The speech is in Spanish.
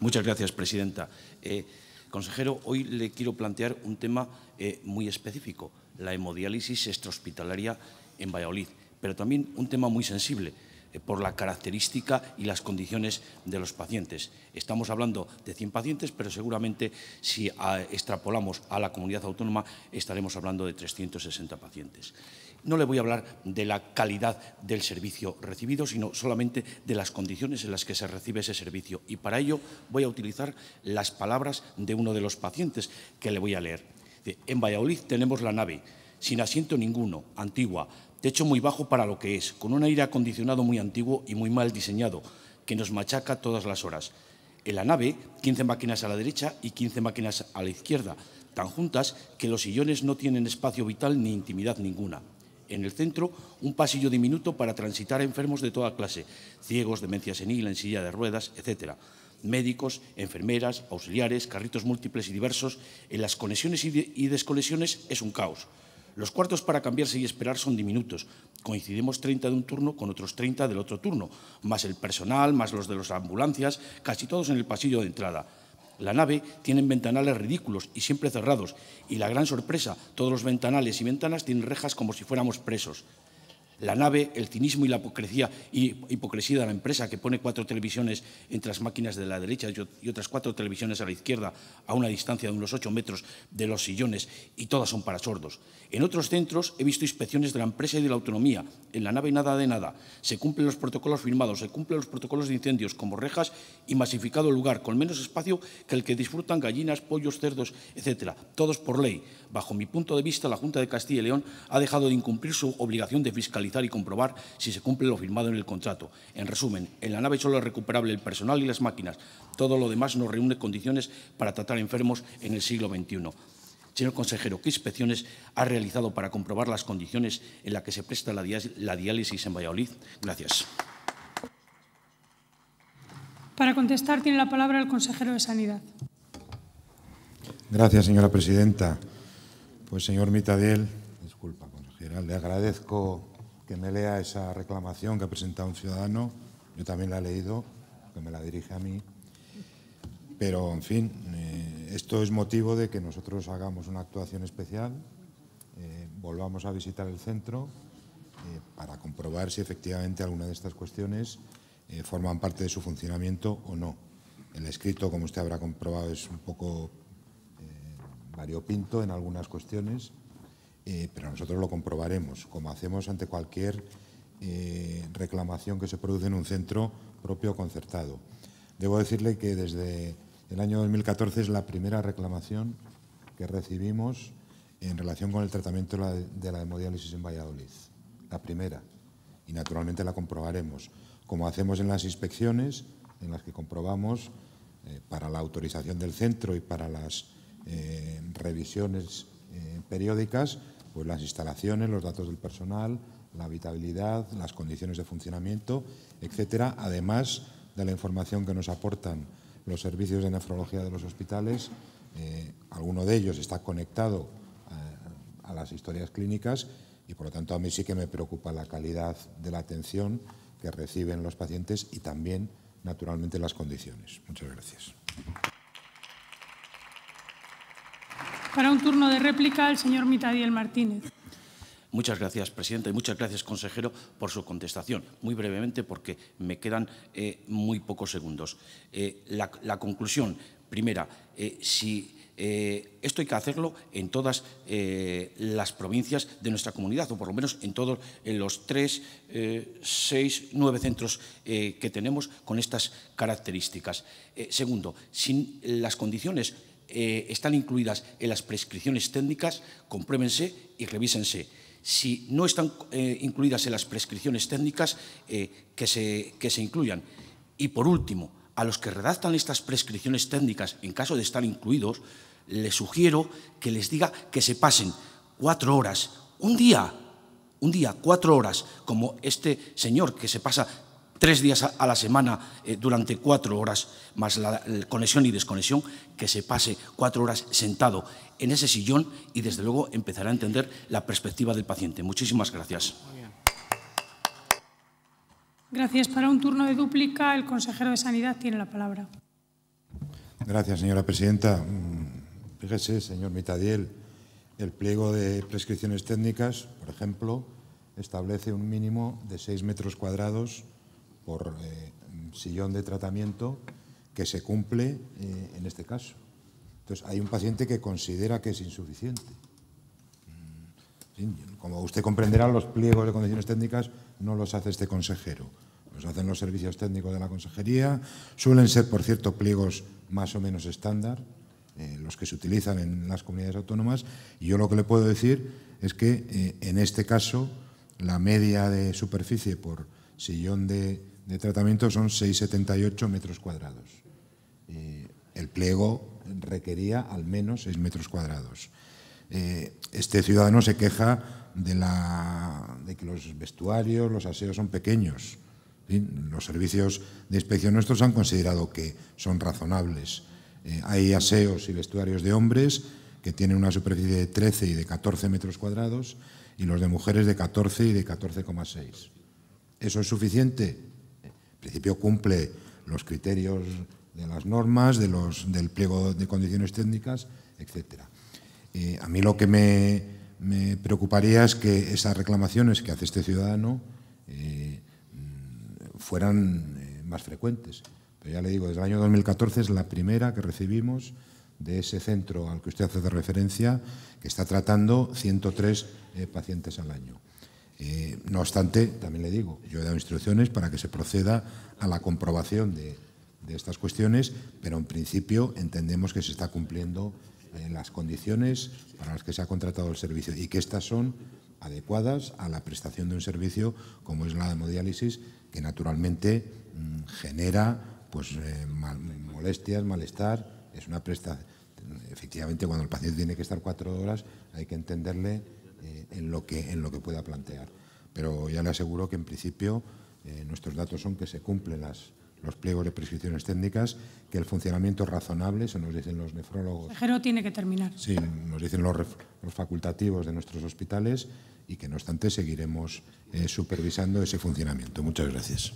Muchas gracias, presidenta. Eh, consejero, hoy le quiero plantear un tema eh, muy específico, la hemodiálisis extrahospitalaria en Valladolid, pero también un tema muy sensible, eh, por la característica y las condiciones de los pacientes. Estamos hablando de 100 pacientes, pero seguramente si ah, extrapolamos a la comunidad autónoma estaremos hablando de 360 pacientes. No le voy a hablar de la calidad del servicio recibido, sino solamente de las condiciones en las que se recibe ese servicio. Y para ello voy a utilizar las palabras de uno de los pacientes que le voy a leer. En Valladolid tenemos la nave, sin asiento ninguno, antigua, hecho muy bajo para lo que es, con un aire acondicionado muy antiguo y muy mal diseñado, que nos machaca todas las horas. En la nave, 15 máquinas a la derecha y 15 máquinas a la izquierda, tan juntas que los sillones no tienen espacio vital ni intimidad ninguna. En el centro, un pasillo diminuto para transitar enfermos de toda clase, ciegos, demencia senil, en silla de ruedas, etc. Médicos, enfermeras, auxiliares, carritos múltiples y diversos, en las conexiones y, y desconexiones es un caos. Los cuartos para cambiarse y esperar son diminutos. Coincidimos 30 de un turno con otros 30 del otro turno, más el personal, más los de las ambulancias, casi todos en el pasillo de entrada. La nave tiene ventanales ridículos y siempre cerrados, y la gran sorpresa, todos los ventanales y ventanas tienen rejas como si fuéramos presos la nave, el cinismo y la hipocresía, de la empresa que pone cuatro televisiones entre las máquinas de la derecha y otras cuatro televisiones a la izquierda a una distancia de unos ocho metros de los sillones y todas son para sordos. En otros centros he visto inspecciones de la empresa y de la autonomía. En la nave nada de nada. Se cumplen los protocolos firmados, se cumplen los protocolos de incendios como rejas y masificado lugar con menos espacio que el que disfrutan gallinas, pollos, cerdos, etcétera. Todos por ley. Bajo mi punto de vista, la Junta de Castilla y León ha dejado de incumplir su obligación de fiscalización y comprobar si se cumple lo firmado en el contrato. En resumen, en la nave solo es recuperable el personal y las máquinas. Todo lo demás nos reúne condiciones para tratar enfermos en el siglo XXI. Señor consejero, ¿qué inspecciones ha realizado para comprobar las condiciones en las que se presta la, diálisis en Valladolid? Gracias. Para contestar tiene la palabra el consejero de Sanidad. Gracias, señora presidenta. Pues, señor Mitadiel, disculpa, consejera, le agradezco que me lea esa reclamación que ha presentado un ciudadano. Yo también la he leído, que me la dirige a mí. Pero, en fin, eh, esto es motivo de que nosotros hagamos una actuación especial, eh, volvamos a visitar el centro eh, para comprobar si efectivamente alguna de estas cuestiones forman parte de su funcionamiento o no. El escrito, como usted habrá comprobado, es un poco variopinto en algunas cuestiones. Eh, pero nosotros lo comprobaremos, como hacemos ante cualquier eh, reclamación que se produce en un centro propio concertado. Debo decirle que desde el año 2014 es la primera reclamación que recibimos en relación con el tratamiento de la hemodiálisis en Valladolid. La primera. Y naturalmente la comprobaremos, como hacemos en las inspecciones, en las que comprobamos eh, para la autorización del centro y para las revisiones periódicas pues las instalaciones, los datos del personal, la habitabilidad, las condiciones de funcionamiento, etcétera, además de la información que nos aportan los servicios de nefrología de los hospitales. Eh, alguno de ellos está conectado eh, a las historias clínicas y, por lo tanto, a mí sí que me preocupa la calidad de la atención que reciben los pacientes y también, naturalmente, las condiciones. Muchas gracias. Para un turno de réplica, el señor Mitadiel Martínez. Muchas gracias, presidenta, y muchas gracias, consejero, por su contestación. Muy brevemente, porque me quedan eh, muy pocos segundos. Eh, la, conclusión, primera, eh, si esto hay que hacerlo en todas las provincias de nuestra comunidad, o por lo menos en todos los tres, seis, nueve centros que tenemos con estas características. segundo, sin las condiciones eh, están incluidas en las prescripciones técnicas, compruébense y revísense. Si no están eh, incluidas en las prescripciones técnicas, eh, que, se, que se incluyan. Y por último, a los que redactan estas prescripciones técnicas, en caso de estar incluidos, les sugiero que les diga que se pasen cuatro horas, un día, un día, cuatro horas, como este señor que se pasa tres días a la semana eh, durante cuatro horas, más la, conexión y desconexión, que se pase cuatro horas sentado en ese sillón y desde luego empezará a entender la perspectiva del paciente. Muchísimas gracias. Gracias. Para un turno de dúplica, el consejero de Sanidad tiene la palabra. Gracias, señora presidenta. Mm, fíjese, señor Mitadiel, el pliego de prescripciones técnicas, por ejemplo, establece un mínimo de seis metros cuadrados por eh, sillón de tratamiento que se cumple eh, en este caso. Entonces, hay un paciente que considera que es insuficiente. Mm, como usted comprenderá, los pliegos de condiciones técnicas no los hace este consejero, los hacen los servicios técnicos de la consejería. Suelen ser, por cierto, pliegos más o menos estándar, eh, los que se utilizan en las comunidades autónomas. Y yo lo que le puedo decir es que en este caso la media de superficie por sillón de de tratamiento son 6,78 metros cuadrados. Eh, el pliego requería al menos 6 metros cuadrados. Eh, este ciudadano se queja de, la, de, que los vestuarios, los aseos son pequeños. Los servicios de inspección nuestros han considerado que son razonables. Eh, hay aseos y vestuarios de hombres que tienen una superficie de 13 y de 14 metros cuadrados y los de mujeres de 14 y de 14,6. ¿Eso es suficiente? En principio cumple los criterios de las normas, del pliego de condiciones técnicas, etc. a mí lo que me, preocuparía es que esas reclamaciones que hace este ciudadano eh, mm, fueran eh, más frecuentes. Pero ya le digo, desde el año 2014 es la primera que recibimos de ese centro al que usted hace referencia, que está tratando 103 eh, pacientes al año. Eh, no obstante, también le digo, yo he dado instrucciones para que se proceda a la comprobación de, estas cuestiones, pero en principio entendemos que se está cumpliendo eh, las condiciones para las que se ha contratado el servicio y que estas son adecuadas a la prestación de un servicio como es la hemodiálisis, que naturalmente mm, genera pues, eh, molestias, malestar, es una prestación. Efectivamente, cuando el paciente tiene que estar cuatro horas, hay que entenderle eh, en, lo que, en lo que pueda plantear. Pero ya le aseguro que en principio eh, nuestros datos son que se cumplen los pliegos de prescripciones técnicas, que el funcionamiento es razonable, eso nos dicen los nefrólogos. no tiene que terminar. Sí, nos dicen los, los, facultativos de nuestros hospitales y que no obstante seguiremos eh, supervisando ese funcionamiento. Muchas gracias.